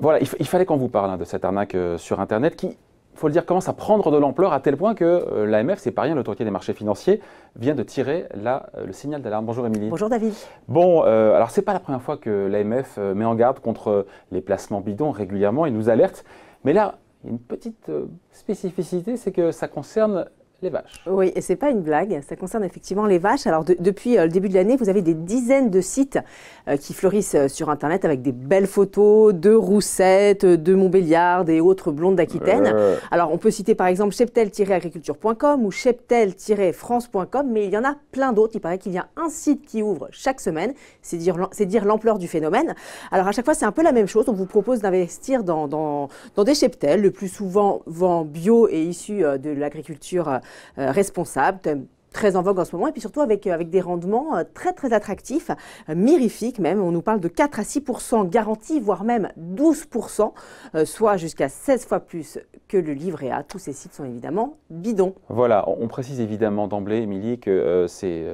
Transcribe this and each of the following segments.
Voilà, il, fallait qu'on vous parle hein, de cette arnaque euh, sur Internet qui, faut le dire, commence à prendre de l'ampleur à tel point que euh, l'AMF, c'est pas rien, l'autorité des marchés financiers, vient de tirer euh, le signal d'alarme. Bonjour Émilie. Bonjour David. Bon, alors c'est pas la première fois que l'AMF met en garde contre les placements bidons régulièrement et nous alerte. Mais là, une petite spécificité, c'est que ça concerne les vaches. Oui, et c'est pas une blague, ça concerne effectivement les vaches. Alors depuis euh, le début de l'année, vous avez des dizaines de sites euh, qui fleurissent euh, sur Internet avec des belles photos de roussettes, de Montbéliard et autres blondes d'Aquitaine. Alors on peut citer par exemple cheptel-agriculture.com ou cheptel-france.com, mais il y en a plein d'autres. Il paraît qu'il y a un site qui ouvre chaque semaine, c'est dire l'ampleur du phénomène. Alors à chaque fois, c'est un peu la même chose. On vous propose d'investir dans, dans, des cheptels, le plus souvent bio et issus de l'agriculture euh, responsable, euh, très en vogue en ce moment, et puis surtout avec, euh, avec des rendements très très attractifs, mirifiques même. On nous parle de 4 à 6 garantis, voire même 12 soit jusqu'à 16 fois plus que le livret A. Tous ces sites sont évidemment bidons. Voilà, on précise évidemment d'emblée, Émilie, que ces,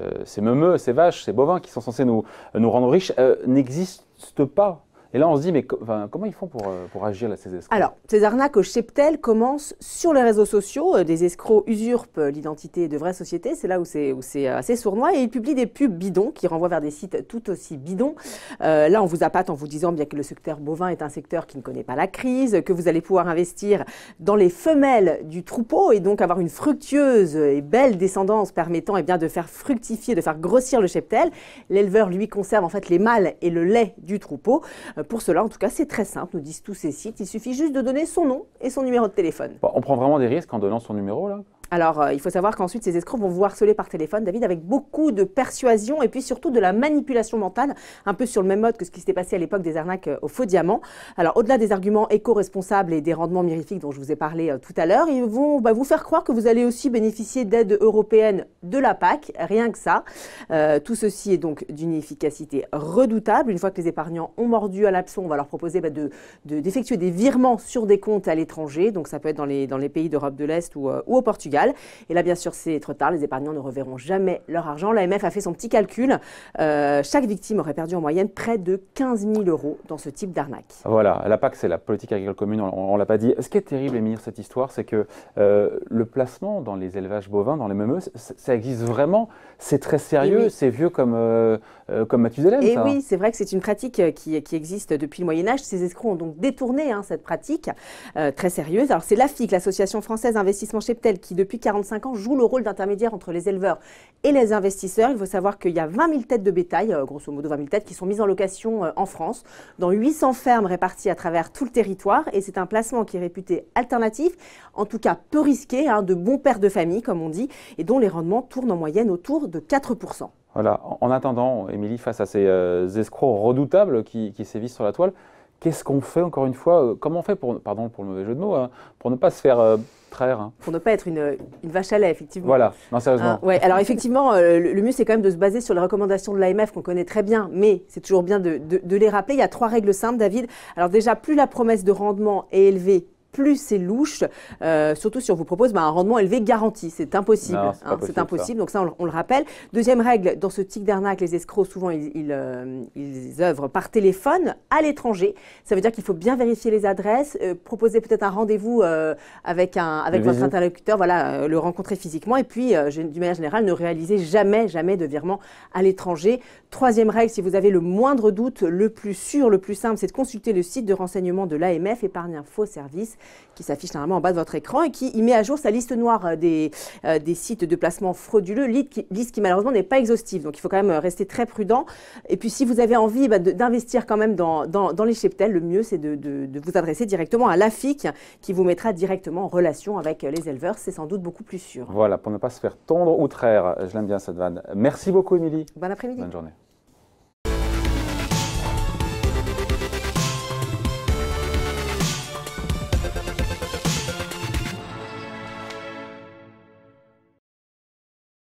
meumeux, ces vaches, ces bovins qui sont censés nous, nous rendre riches n'existent pas et là, on se dit, mais comment ils font pour, euh, pour agir, la ces escrocs Alors, ces arnaques au cheptel commencent sur les réseaux sociaux. Euh, des escrocs usurpent l'identité de vraies sociétés. C'est là où c'est c'est euh, assez sournois. Et ils publient des pubs bidons qui renvoient vers des sites tout aussi bidons. là, on vous appâte en vous disant bien que le secteur bovin est un secteur qui ne connaît pas la crise, que vous allez pouvoir investir dans les femelles du troupeau et donc avoir une fructueuse et belle descendance permettant et eh bien, de faire fructifier, de faire grossir le cheptel. L'éleveur, lui, conserve en fait les mâles et le lait du troupeau euh, pour cela, en tout cas, c'est très simple, nous disent tous ces sites. Il suffit juste de donner son nom et son numéro de téléphone. on prend vraiment des risques en donnant son numéro, là alors, euh, il faut savoir qu'ensuite, ces escrocs vont vous harceler par téléphone, David, avec beaucoup de persuasion et puis surtout de la manipulation mentale, un peu sur le même mode que ce qui s'était passé à l'époque des arnaques euh, au aux faux diamants. Alors, au-delà des arguments éco-responsables et des rendements mirifiques dont je vous ai parlé euh, tout à l'heure, ils vont bah, vous faire croire que vous allez aussi bénéficier d'aide européenne de la PAC, rien que ça. tout ceci est donc d'une efficacité redoutable. Une fois que les épargnants ont mordu à l'absent, on va leur proposer bah, d'effectuer des virements sur des comptes à l'étranger, donc ça peut être dans les, dans les pays d'Europe de l'Est ou au Portugal. Et là, bien sûr, c'est trop tard. Les épargnants ne reverront jamais leur argent. L'AMF a fait son petit calcul. Euh, chaque victime aurait perdu en moyenne près de 15 000 euros dans ce type d'arnaque. Voilà, la PAC, c'est la politique agricole commune, on ne l'a pas dit. Ce qui est terrible, Émilie, cette histoire, c'est que euh, le placement dans les élevages bovins, dans les MME, ça existe vraiment. C'est très sérieux, c'est vieux comme, euh, comme Mathusalem. Et hein. oui, c'est vrai que c'est une pratique qui, existe depuis le Moyen-Âge. Ces escrocs ont donc détourné hein, cette pratique très sérieuse. Alors, c'est l'AFIC, l'Association française d'investissement cheptel, qui, depuis 45 ans, joue le rôle d'intermédiaire entre les éleveurs et les investisseurs. Il faut savoir qu'il y a 20 000 têtes de bétail, euh, grosso modo 20 000 têtes, qui sont mises en location euh, en France, dans 800 fermes réparties à travers tout le territoire. Et c'est un placement qui est réputé alternatif, en tout cas peu risqué, hein, de bons pères de famille, comme on dit, et dont les rendements tournent en moyenne autour de 4 voilà, en attendant, Émilie, face à ces euh, escrocs redoutables qui, qui, sévissent sur la toile, qu'est-ce qu'on fait encore une fois Comment on fait pour, pardon pour le mauvais jeu de mots, hein, pour ne pas se faire Hein. Pour ne pas être une, vache à lait, effectivement. Voilà, non, sérieusement. Ah, ouais. Alors, effectivement, euh, le, mieux, c'est quand même de se baser sur les recommandations de l'AMF qu'on connaît très bien, mais c'est toujours bien de, de les rappeler. Il y a trois règles simples, David. Alors, déjà, plus la promesse de rendement est élevée, plus c'est louche, euh, surtout si on vous propose bah, un rendement élevé garanti. C'est impossible. C'est hein, impossible, donc ça on, le rappelle. Deuxième règle, dans ce tic d'arnaque, les escrocs, souvent ils, ils, euh, ils œuvrent par téléphone à l'étranger. Ça veut dire qu'il faut bien vérifier les adresses, euh, proposer peut-être un rendez-vous euh, avec, un, avec votre interlocuteur, voilà, le rencontrer physiquement et puis, d'une manière générale, ne réalisez jamais, jamais de virement à l'étranger. Troisième règle, si vous avez le moindre doute, le plus sûr, le plus simple, c'est de consulter le site de renseignement de l'AMF, épargne info service qui s'affiche normalement en bas de votre écran et qui met à jour sa liste noire euh, des, euh, des sites de placement frauduleux, liste qui, malheureusement n'est pas exhaustive. Donc il faut quand même euh, rester très prudent. Et puis si vous avez envie bah, d'investir quand même dans, dans, les cheptels, le mieux c'est de, de, de, vous adresser directement à l'AFIC qui vous mettra directement en relation avec les éleveurs. C'est sans doute beaucoup plus sûr. Voilà, pour ne pas se faire tondre ou traire. Je l'aime bien cette vanne. Merci beaucoup Émilie. Bon après-midi. Bonne journée.